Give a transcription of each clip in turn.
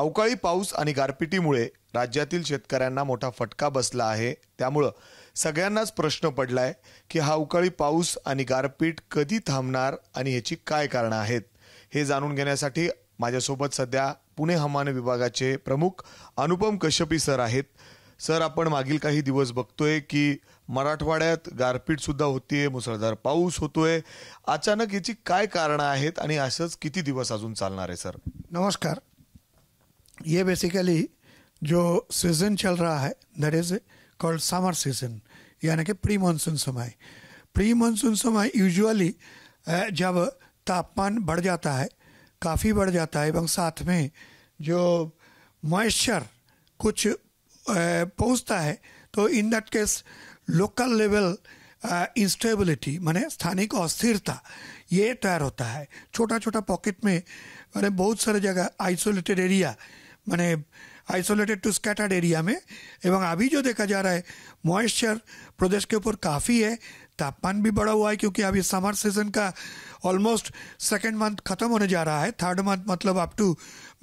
अवकाळी पाऊस आणि गारपिटीमुळे राज्यातील शेतकऱ्यांना मोठा फटका बसला आहे त्यामुळं सगळ्यांनाच प्रश्न पडलाय की हा अवकाळी पाऊस आणि गारपीट कधी थांबणार आणि ह्याची काय कारणं आहेत हे जाणून घेण्यासाठी माझ्यासोबत सध्या पुणे हवामान विभागाचे प्रमुख अनुपम कश्यपी सर आहेत सर आपण मागील काही दिवस बघतोय की मराठवाड्यात गारपीट सुद्धा होतीये मुसळधार पाऊस होतोय अचानक याची काय कारणं आहेत आणि असंच किती दिवस अजून चालणार आहे सर नमस्कार ये बेसिकली जो सीज़न चल रहा है that is called summer season यानी कि प्री मानसून समय प्री मानसून समय यूजुअली जब तापमान बढ़ जाता है काफ़ी बढ़ जाता है एवं साथ में जो मॉइस्चर कुछ पहुंचता है तो in that case local level instability माने स्थानिक अस्थिरता ये तैयार होता है छोटा छोटा पॉकेट में मैंने बहुत सारे जगह आइसोलेटेड एरिया मैंने आइसोलेटेड टू स्कैटर्ड एरिया में एवं अभी जो देखा जा रहा है मॉइस्चर प्रदेश के ऊपर काफ़ी है तापमान भी बढ़ा हुआ है क्योंकि अभी समर सीजन का ऑलमोस्ट सेकेंड मंथ खत्म होने जा रहा है थर्ड मंथ मतलब अप टू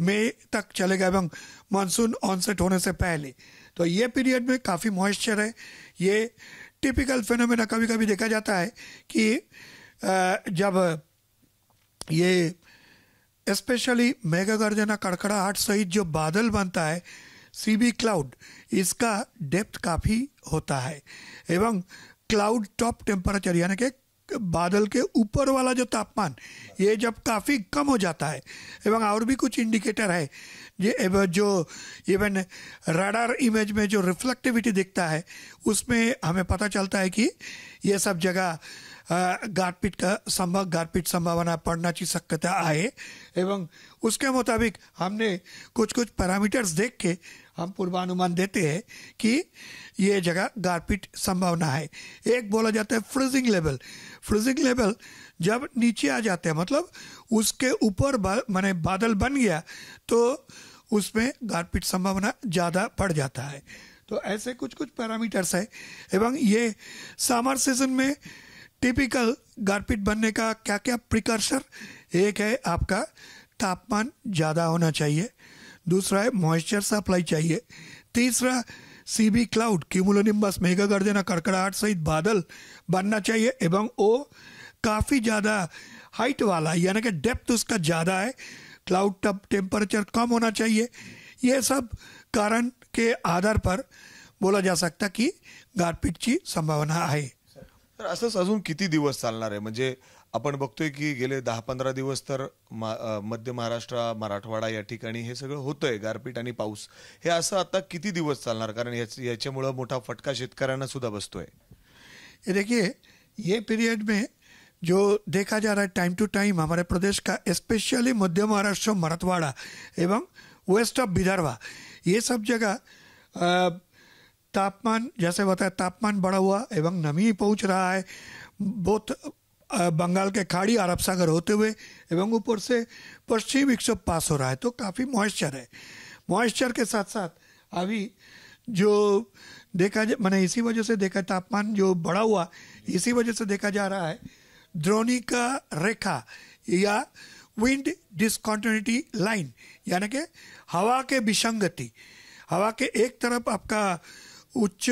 मई तक चलेगा एवं मानसून ऑनसेट होने से पहले तो ये पीरियड में काफ़ी मॉइस्चर है ये टिपिकल फेनोमेना कभी कभी देखा जाता है कि जब ये स्पेशली मेगा गर्जना कड़कड़ाहट सहित जो बादल बनता है सी बी क्लाउड इसका डेप्थ काफ़ी होता है एवं क्लाउड टॉप टेम्परेचर यानी कि बादल के ऊपर वाला जो तापमान ये जब काफ़ी कम हो जाता है एवं और भी कुछ इंडिकेटर है ये जो इवन रडार इमेज में जो रिफ्लेक्टिविटी दिखता है उसमें हमें पता चलता है कि ये सब जगह गारपीट का संभव गारपीट संभावना पड़ना की शक्यता आए एवं उसके मुताबिक हमने कुछ कुछ पैरामीटर्स देख के हम पूर्वानुमान देते हैं कि ये जगह गारपीट संभावना है एक बोला जाता है फ्रीजिंग लेवल फ्रीजिंग लेवल जब नीचे आ जाते हैं मतलब उसके ऊपर मैंने बादल बन गया तो उसमें गारपीट संभावना ज़्यादा पड़ जाता है तो ऐसे कुछ कुछ पैरामीटर्स है एवं ये समर सीजन में टिपिकल गारपीट बनने का क्या क्या प्रिकर्सर एक है आपका तापमान ज़्यादा होना चाहिए दूसरा है मॉइस्चर सप्लाई चाहिए तीसरा सी बी क्लाउड क्यूमुलोनिम्बस मेघ गर्जना कड़कड़ाहट सहित बादल बनना चाहिए एवं वो काफ़ी ज़्यादा हाइट वाला है यानी कि डेप्थ उसका ज़्यादा है क्लाउड टब टेम्परेचर कम होना चाहिए ये सब कारण के आधार पर बोला जा सकता कि गारपीट की संभावना है तर असंच अजून किती दिवस चालणार आहे म्हणजे आपण बघतोय की गेले दहा पंधरा दिवस तर मध्य महाराष्ट्र मराठवाडा या ठिकाणी हे सगळं होतंय गारपीट आणि पाऊस हे असं आता किती दिवस चालणार कारण याच याच्यामुळं मोठा फटका शेतकऱ्यांना सुद्धा बसतोय देखिए ये पिरियड में जो देखा जा रहा है टाइम टू टाइम हमारे प्रदेश का स्पेशली मध्य महाराष्ट्र मराठवाड़ा एवं वेस्ट ऑफ विदर्भा ये सब जगह तापमान जैसे बताया तापमान बढ़ा हुआ एवं नमी पहुंच रहा है बहुत बंगाल के खाड़ी अरब सागर होते हुए एवं ऊपर से पश्चिम विक्षोभ पास हो रहा है तो काफ़ी मॉइस्चर है मॉइस्चर के साथ साथ अभी जो देखा जा मैंने इसी वजह से देखा तापमान जो बढ़ा हुआ इसी वजह से देखा जा रहा है द्रोणिका रेखा या विंड डिसकॉन्टिन्यूटी लाइन यानी कि हवा के विसंगति हवा के एक तरफ आपका उच्च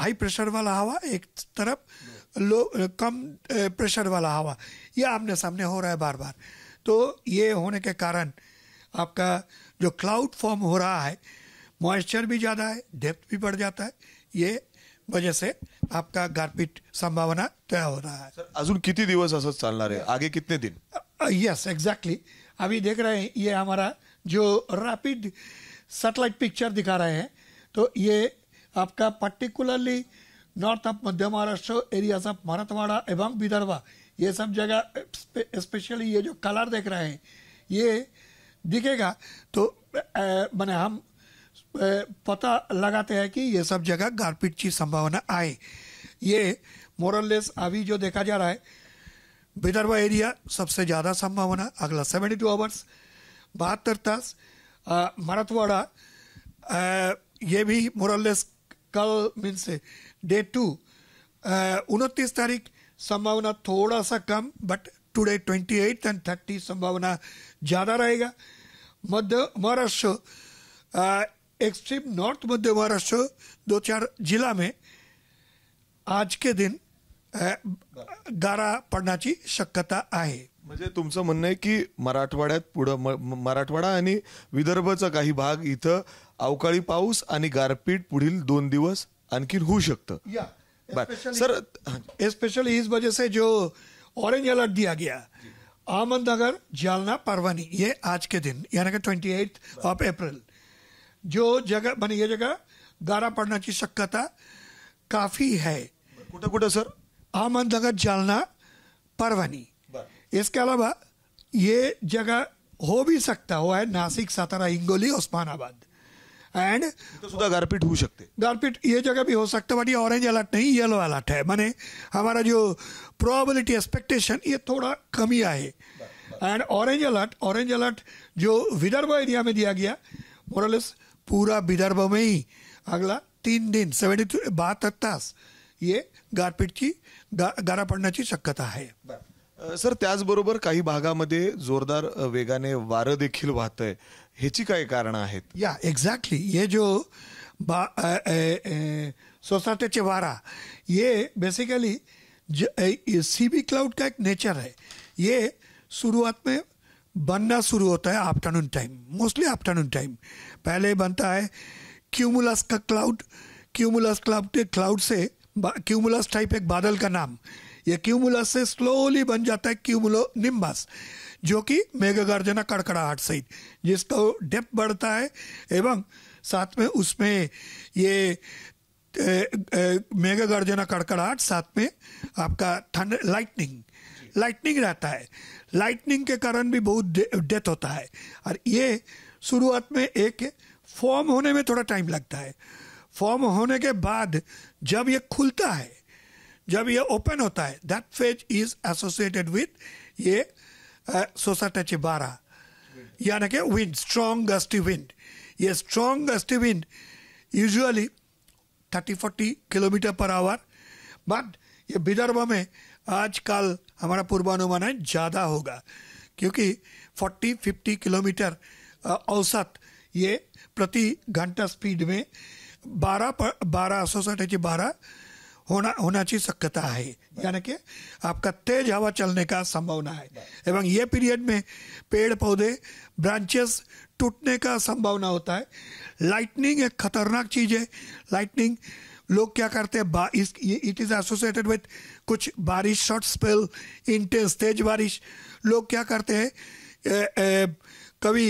हाई प्रेशर वाला हवा एक तरफ लो कम प्रेशर वाला हवा ये आमने सामने हो रहा है बार बार तो ये होने के कारण आपका जो क्लाउड फॉर्म हो रहा है मॉइस्चर भी ज़्यादा है डेप्थ भी बढ़ जाता है ये वजह से आपका गारपीट संभावना तय हो रहा है अजुन अजून किती दिवस असंच चालणार आहे आगे कितने दिन यस एग्जैक्टली अभी देख रहे हैं ये हमारा जो रैपिड सैटेलाइट पिक्चर दिखा रहे हैं तो ये आपका पर्टिकुलरली नॉर्थ ऑफ मध्य महाराष्ट्र एरियाज ऑफ मराठवाड़ा एवं विदर्भा ये सब जगह स्पेशली ये जो कलर देख रहे हैं ये दिखेगा तो मैंने हम पता लगाते हैं कि ये सब जगह गारपीट की संभावना आए ये मोरलेस अभी जो देखा जा रहा है विदर्भ एरिया सबसे ज़्यादा संभावना अगला सेवेंटी टू आवर्स बहत्तर तास मराठवाड़ा ये भी मोरलेस कल मीन्स डे टू उनतीस तारीख संभावना थोड़ा सा कम but today twenty eight and thirty संभावना ज़्यादा रहेगा मध्य महाराष्ट्र एक्सट्रीम नॉर्थ मध्य महाराष्ट्र दो चार जिला में आज के दिन गारा पडण्याची शक्यता आहे म्हणजे तुमचं म्हणणं आहे की मराठवाड्यात पुढं मराठवाडा आणि विदर्भचा काही भाग इथं अवकाळी पाऊस आणि गारपीट पुढील दोन दिवस आणखीन होऊ शकतं सर स्पेशली इस वजह से जो ऑरेंज अलर्ट दिया गया अहमदनगर जालना परवानी ये आज के दिन यानी कि ट्वेंटी एट ऑफ अप्रैल जो जगह मान ये जगह गारा पड़ने की शक्यता काफ़ी है कुटा कुटा सर अहमदनगर जालना परवानी इसके अलावा ये जगह हो भी सकता हुआ है नासिक सातारा हिंगोली उस्मानाबाद एंड तो सुधा गारपीट हो सकते गारपीट ये जगह भी हो सकता है बट ये ऑरेंज अलर्ट नहीं येलो अलर्ट है मैंने हमारा जो प्रोबेबिलिटी एक्सपेक्टेशन ये थोड़ा कमी आए and orange alert orange alert जो विदर्भ एरिया में दिया गया मोरलेस पूरा विदर्भ में ही अगला तीन दिन सेवेंटी थ्री बहत्तर तास ये गारपीट की गारा पड़ने की शक्यता है सर त्याचबरोबर काही भागामध्ये जोरदार वेगाने वारं देखील वाहत आहे ह्याची काय कारणं आहेत या एक्झॅक्टली ये जो बा सोसाटे वारा ये बेसिकली सी बी क्लाउड का एक नेचर है ये शुरुआत में बनना शुरू होता है afternoon time mostly afternoon time पहले बनता है क्यूमुलस का क्लाउड क्यूमुलस क्लाउड के क्लाउड से क्यूमुलस टाइप एक बादल का नाम ये क्यूमुलस से स्लोली बन जाता है क्यूमुलो निम्बस जो कि गर्जना कड़कड़ाहट सहित जिसका डेप्थ बढ़ता है एवं साथ में उसमें ये मेघ गर्जना कड़कड़ाहट साथ में आपका ठंड लाइटनिंग लाइटनिंग रहता है लाइटनिंग के कारण भी बहुत डेथ होता है और ये शुरुआत में एक फॉर्म होने में थोड़ा टाइम लगता है फॉर्म होने के बाद जब ये खुलता है जब ये ओपन होता है that phase is associated with ये सोसाटा uh, चिबारा यानी कि विंड स्ट्रॉन्ग गस्टी विंड ये strong gusty wind usually thirty forty kilometre per hour but ये विदर्भ में आजकल हमारा पूर्वानुमान है ज़्यादा होगा क्योंकि 40 50 किलोमीटर औसत ये प्रति घंटा स्पीड में 12 पर बारह सौ साठ बारह होना होण्याची शक्यता है यानी कि आपका तेज हवा चलने का संभावना है एवं ये पीरियड में पेड़ पौधे ब्रांचेस टूटने का संभावना होता है लाइटनिंग एक खतरनाक चीज़ है लाइटनिंग लोग क्या करते हैं इट इज़ एसोसिएटेड विथ कुछ बारिश शॉर्ट स्पेल इंटेंस तेज बारिश लोग क्या करते हैं कभी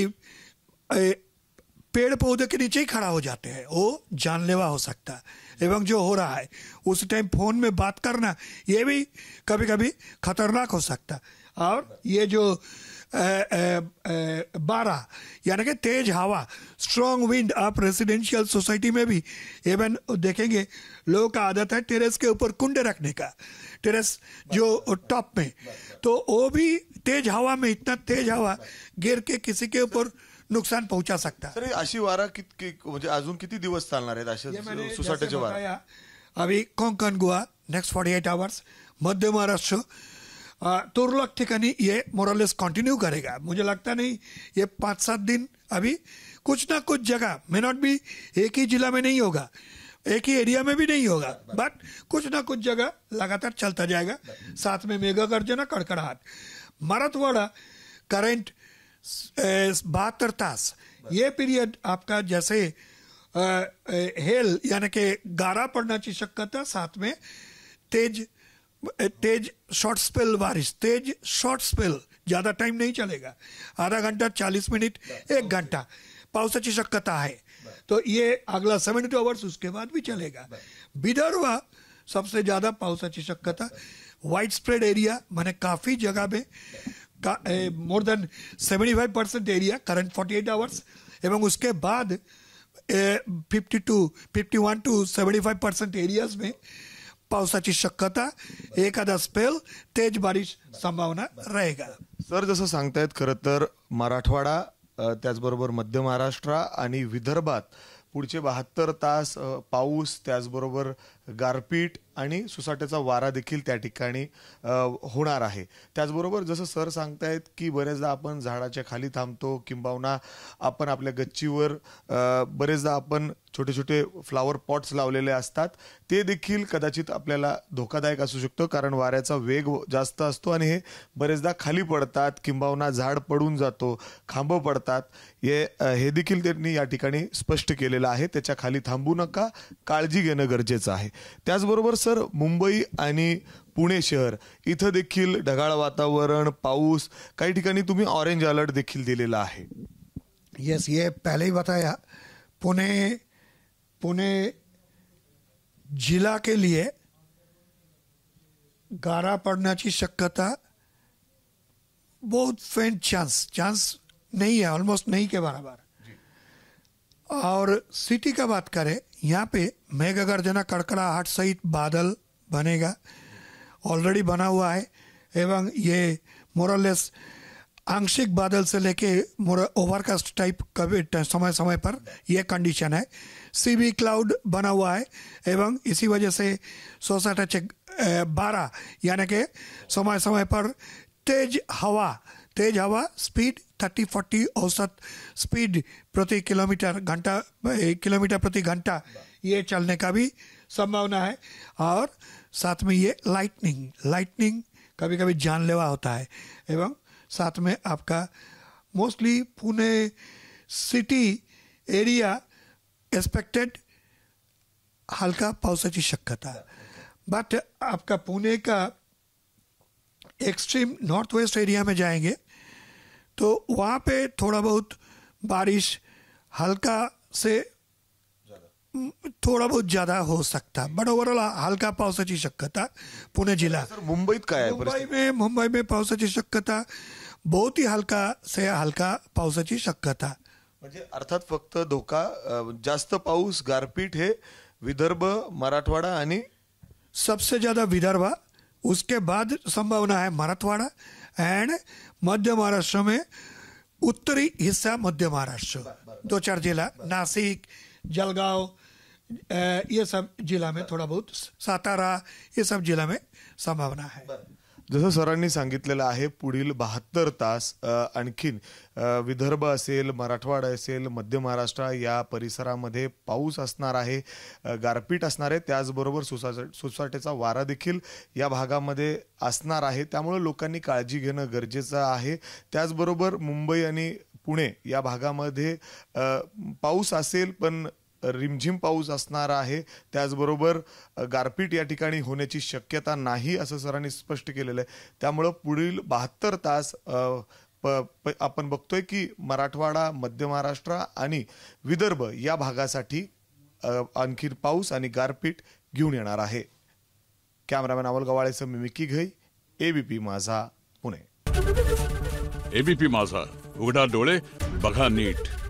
पेड़ पौधे के नीचे ही खड़ा हो जाते हैं वो जानलेवा हो सकता है एवं जो हो रहा है उस टाइम फोन में बात करना ये भी कभी कभी खतरनाक हो सकता और ये जो बारह यानी कि तेज हवा स्ट्रॉन्ग विंड आप रेसिडेंशियल सोसाइटी में भी एवन देखेंगे लोगों का आदत है टेरेस के ऊपर कुंडे रखने का टेरेस जो टॉप में तो वो भी तेज हवा में इतना तेज हवा गिर के किसी के ऊपर नुकसान पोहोचा सकता है अशी वारा किती म्हणजे अजून किती दिवस चालणार आहेत अशा सुसाट्याच्या वारा अभी Konkan Goa next forty eight hours मध्य महाराष्ट्र तुरलक ठिकाणी ये मोरलेस कंटिन्यू करेगा मुझे लगता नहीं ये पाँच सात दिन अभी कुछ ना कुछ जगह मे नॉट बी एक ही जिला में नहीं होगा एक ही एरिया में भी नहीं होगा बट कुछ ना कुछ जगह लगातार चलता जाएगा साथ में मेगा गर्जना कड़कड़ाहट मराठवाड़ा करेंट बहत्तर तास ये पीरियड आपका जैसे हेल यानी कि गारा पड़ना की शक्कत है साथ में तेज तेज शॉर्ट स्पेल बारिश तेज शॉर्ट स्पेल ज़्यादा टाइम नहीं चलेगा आधा घंटा चालीस मिनट एक घंटा पावस की शक्कता है तो ये अगला सेवन टू आवर्स उसके बाद भी चलेगा विदर्भ सबसे ज़्यादा पावस की शक्कता वाइड स्प्रेड एरिया मैंने काफ़ी जगह पे more than 75 percent area current eight hours एवं उसके बाद fifty to fifty one to seventy five percent areas में पावसाची शक्यता एखादा स्पेल तेज बारिश संभावना रहेगा सर जसं सांगतायत खरं तर मराठवाडा त्याचबरोबर मध्य महाराष्ट्र आणि विदर्भात पुढचे बहात्तर तास पाऊस त्याचबरोबर गारपीट आणि सुसाट्याचा वारा देखील त्या ठिकाणी होणार आहे त्याचबरोबर जसं सर सांगतायत की बरेचदा आपण झाडाच्या खाली थांबतो किंबहुना आपण आपल्या गच्चीवर बरेचदा आपण छोटे छोटे फ्लावर पॉट्स लावलेले असतात ते देखील कदाचित आपल्याला धोकादायक असू शकतो कारण वाऱ्याचा वेग जास्त असतो आणि हे बरेचदा खाली पडतात किंबहुना झाड पडून जातो खांब पडतात हे हे देखील त्यांनी या ठिकाणी स्पष्ट केलेलं आहे त्याच्या खाली थांबू नका काळजी घेणं गरजेचं आहे त्याचबरोबर सर मुंबई आणि पुणे शहर इथं देखील ढगाळ वातावरण पाऊस काही ठिकाणी तुम्ही ऑरेंज अलर्ट देखील दिलेला आहे येस ये पहले ही बताया पुणे पुणे जिल्हा के लिए गारा पडण्याची शक्यता बहुत फेंट चांस चांस नहीं है ऑलमोस्ट नहीं के बराबर और सिटी का बात करें यहाँ पे मेघ गर्जना कड़कड़ाहट सहित बादल बनेगा ऑलरेडी बना हुआ है एवं ये मोरलेस आंशिक बादल से लेके मोर ओवरकास्ट टाइप कभी समय समय पर यह कंडीशन है सी बी क्लाउड बना हुआ है एवं इसी वजह से सोसाइट चेक बारह यानी कि समय समय पर तेज हवा तेज हवा स्पीड थर्टी फोर्टी औसत स्पीड प्रति किलोमीटर घंटा किलोमीटर प्रति घंटा ये चलने का भी संभावना है और साथ में ये लाइटनिंग लाइटनिंग कभी कभी जानलेवा होता है एवं साथ में आपका mostly Pune city area expected हल्का पावसाची शक्यता बट आपका पुणे का एक्सट्रीम नॉर्थ वेस्ट एरिया में जाएंगे तो वहाँ पे थोड़ा बहुत बारिश हल्का से थोडा बहुत ज्यादा हो सकता बट हल्का पावस की शक्यता पुणे अच्छा, मुंबई का है मुंबई में मुंबई में की शक्यता बहुत ही हल्का से हल्का पावस की शक्यता अर्थात फक्त धोका जास्त पाऊस गारपीट है विदर्भ मराठवाडा सबसे ज्यादा विदर्भ उसके बाद संभावना है मराठवाड़ा एंड मध्य महाराष्ट्र में उत्तरी हिस्सा मध्य महाराष्ट्र दो चार जिला नासिक जलगांव ये सब जिला में थोड़ा बहुत सातारा ये सब जिला में संभावना है जसं सरांनी सांगितलेलं आहे पुढील बहात्तर तास आणखीन विदर्भ असेल मराठवाडा असेल मध्य महाराष्ट्र या परिसरामध्ये पाऊस असणार आहे गारपीट असणार आहे त्याचबरोबर सुसाट सुसाट्याचा वारा देखील या भागामध्ये असणार आहे त्यामुळे लोकांनी काळजी घेणं गरजेचं आहे त्याचबरोबर मुंबई आणि पुणे या भागामध्ये पाऊस असेल पण रिमझिम पाऊस असणार आहे त्याचबरोबर गारपीट या ठिकाणी होण्याची शक्यता नाही असं सरांनी स्पष्ट केलेलं आहे त्यामुळं पुढील बहात्तर तास प आपण बघतोय की मराठवाडा मध्य महाराष्ट्र आणि विदर्भ या भागासाठी आणखी पाऊस आणि गारपीट घेऊन येणार आहे कॅमेरामॅन अमोल गवाळेचं मिमिकी घई एबीपी माझा पुणे एबीपी माझा उघडा डोळे बघा नीट